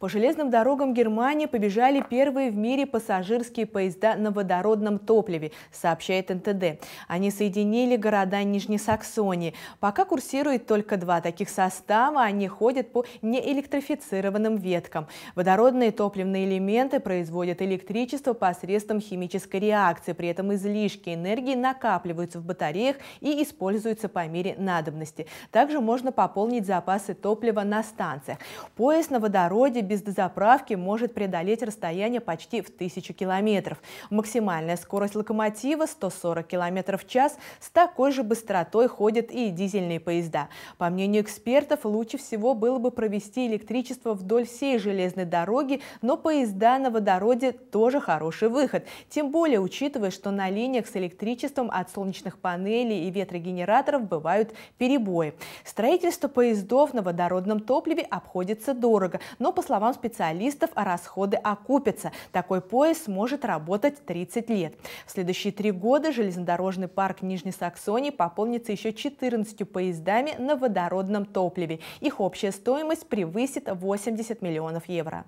По железным дорогам Германии побежали первые в мире пассажирские поезда на водородном топливе, сообщает НТД. Они соединили города Нижней Саксонии. Пока курсирует только два таких состава, они ходят по неэлектрифицированным веткам. Водородные топливные элементы производят электричество посредством химической реакции, при этом излишки энергии накапливаются в батареях и используются по мере надобности. Также можно пополнить запасы топлива на станциях. Поезд на водороде без дозаправки может преодолеть расстояние почти в тысячу километров. Максимальная скорость локомотива 140 километров в час. С такой же быстротой ходят и дизельные поезда. По мнению экспертов, лучше всего было бы провести электричество вдоль всей железной дороги, но поезда на водороде тоже хороший выход. Тем более, учитывая, что на линиях с электричеством от солнечных панелей и ветрогенераторов бывают перебои. Строительство поездов на водородном топливе обходится дорого, но, по словам словам специалистов, а расходы окупятся. Такой поезд может работать 30 лет. В следующие три года железнодорожный парк Нижней Саксонии пополнится еще 14 поездами на водородном топливе. Их общая стоимость превысит 80 миллионов евро.